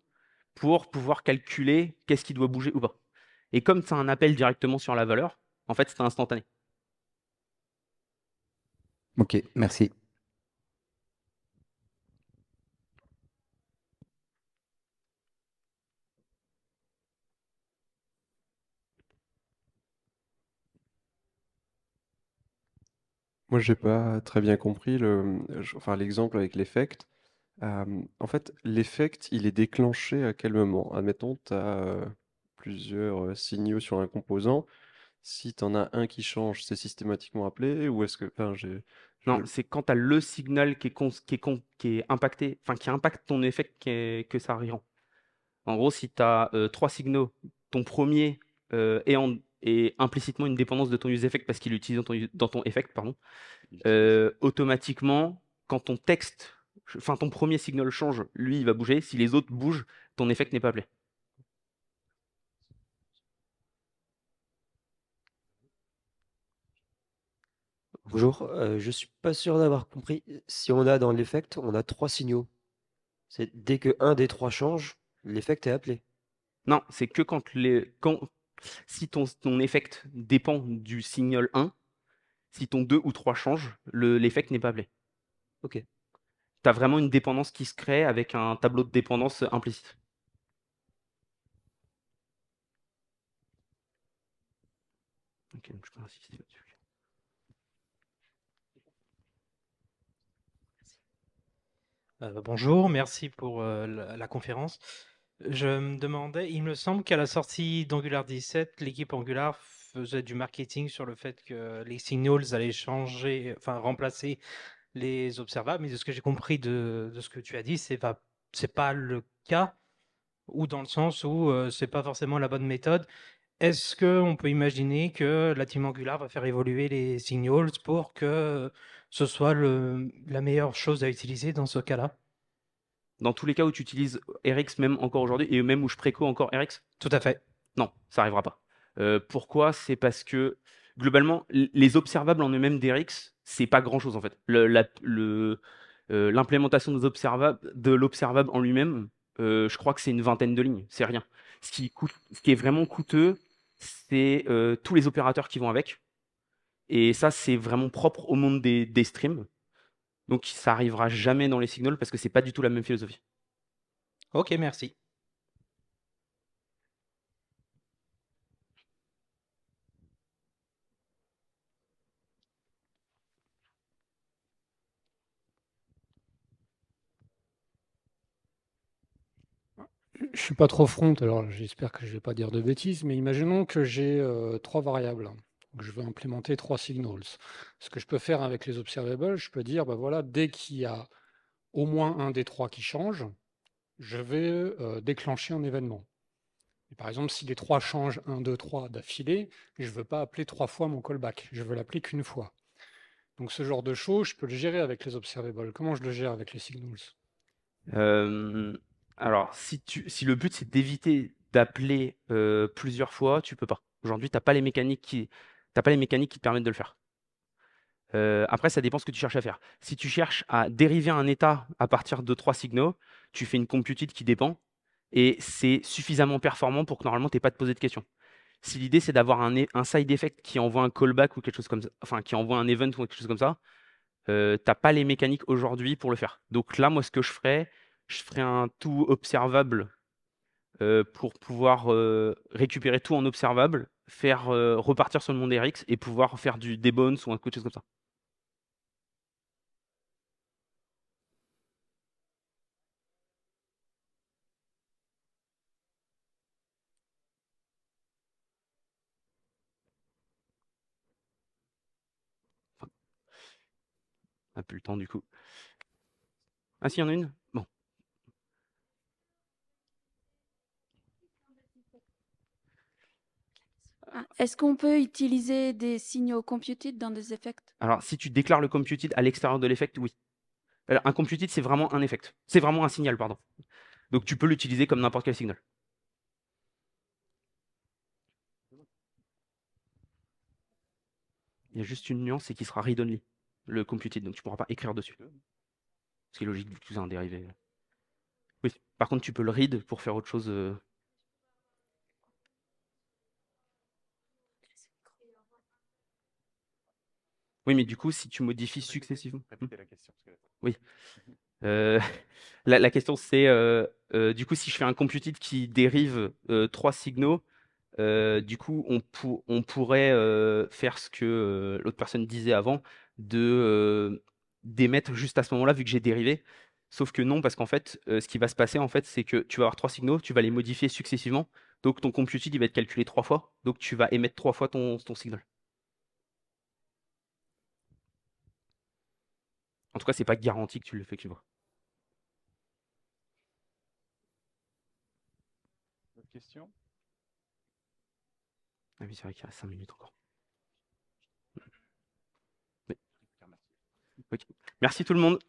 pour pouvoir calculer qu'est-ce qui doit bouger ou pas. Et comme tu as un appel directement sur la valeur, en fait, c'est instantané. Ok, merci. Moi, j'ai pas très bien compris le, enfin, l'exemple avec l'effect. en fait, l'effect, il est déclenché à quel moment? Admettons, tu as, plusieurs, signaux sur un composant. Si tu en as un qui change, c'est systématiquement appelé ou est-ce que enfin, Non, c'est quand tu as le signal qui est qui impacté, enfin qui impacte ton effet que ça rend. En gros, si tu as, trois signaux, ton premier est en et implicitement une dépendance de ton effect parce qu'il l'utilise dans ton, effect, pardon, euh, automatiquement, quand ton texte, enfin ton premier signal change, lui il va bouger. Si les autres bougent, ton effect n'est pas appelé. Bonjour, je euh, je suis pas sûr d'avoir compris. Si on a dans l'effect, on a trois signaux. C'est dès que un des trois change, l'effect est appelé. Non, c'est que quand les quand si ton, effect dépend du signal 1, si ton 2 ou 3 change, l'effect n'est pas appelé. Ok. Tu as vraiment une dépendance qui se crée avec un tableau de dépendance implicite. Euh, bonjour, merci pour euh, la, conférence. Je me demandais, il me semble qu'à la sortie d'Angular 17, l'équipe Angular faisait du marketing sur le fait que les signals allaient changer, enfin remplacer les observables. Mais de ce que j'ai compris de, ce que tu as dit, c'est n'est pas le cas, ou dans le sens où ce euh, c'est pas forcément la bonne méthode. Est-ce qu'on peut imaginer que la team Angular va faire évoluer les signals pour que ce soit le, la meilleure chose à utiliser dans ce cas-là dans tous les cas où tu utilises RX même encore aujourd'hui et même où je préco encore RX Tout à fait. Non, ça n'arrivera pas. Euh, pourquoi C'est parce que globalement, les observables en eux-mêmes d'RX, c'est pas grand-chose en fait. Euh, l'implémentation de l'observable en lui-même, euh, je crois que c'est une vingtaine de lignes, c'est rien. Ce qui, coûte, ce qui est vraiment coûteux, c'est tous les opérateurs qui vont avec. Et ça, c'est vraiment propre au monde des streams. Donc ça arrivera jamais dans les signals parce que c'est pas du tout la même philosophie. Ok, merci. Je suis pas trop front, alors j'espère que je vais pas dire de bêtises, mais imaginons que j'ai euh, trois variables je veux implémenter trois signals. Ce que je peux faire avec les observables, je peux dire, bah voilà, dès qu'il y a au moins un des trois qui change, je vais euh, déclencher un événement. Et par exemple, si les trois changent un, deux, trois d'affilée, je ne veux pas appeler trois fois mon callback, je veux l'appeler qu'une fois. Donc ce genre de choses, je peux le gérer avec les observables. Comment je le gère avec les signals euh, Alors, si, le but c'est d'éviter d'appeler euh, plusieurs fois, tu peux pas. Aujourd'hui, tu n'as pas les mécaniques qui, n'as pas les mécaniques qui te permettent de le faire. Euh, après, ça dépend ce que tu cherches à faire. Si tu cherches à dériver un état à partir de trois signaux, tu fais une compute qui dépend et c'est suffisamment performant pour que normalement tu n'aies pas de poser de questions. Si l'idée c'est d'avoir un, side effect qui envoie un callback ou quelque chose comme ça, enfin qui envoie un event ou quelque chose comme ça, euh, t'as pas les mécaniques aujourd'hui pour le faire. Donc là, moi, ce que je ferais, je ferais un tout observable euh, pour pouvoir récupérer tout en observable faire euh, repartir sur le monde RX et pouvoir faire du debounce ou un de choses comme ça. On n'a plus le temps du coup. Ah si, y en a une Bon. Ah, est-ce qu'on peut utiliser des signaux computed dans des effects Alors, si tu déclares le computed à l'extérieur de l'effect, oui. Euh, un computed, c'est vraiment un effect. C'est vraiment un signal, pardon. Donc, tu peux l'utiliser comme n'importe quel signal. Il y a juste une nuance, c'est qu'il sera read-only, le computed, donc tu ne pourras pas écrire dessus. Ce qui est logique, vu que tu un dérivé. Oui, par contre, tu peux le read pour faire autre chose. Euh, Oui, mais du coup, si tu modifies successivement. Mmh. la question. Oui. Euh, la, question, c'est euh, euh, du coup, si je fais un compute qui dérive trois signaux, du coup, on, pourrait faire ce que l'autre personne disait avant, d'émettre juste à ce moment-là, vu que j'ai dérivé. Sauf que non, parce qu'en fait, ce qui va se passer, en fait, c'est que tu vas avoir trois signaux, tu vas les modifier successivement. Donc, ton compute, il va être calculé trois fois. Donc, tu vas émettre trois fois ton signal. En tout cas, c'est pas garanti que tu le fais, tu vois. question. questions Ah oui, c'est vrai qu'il reste a 5 minutes encore. Mmh. Merci tout le monde.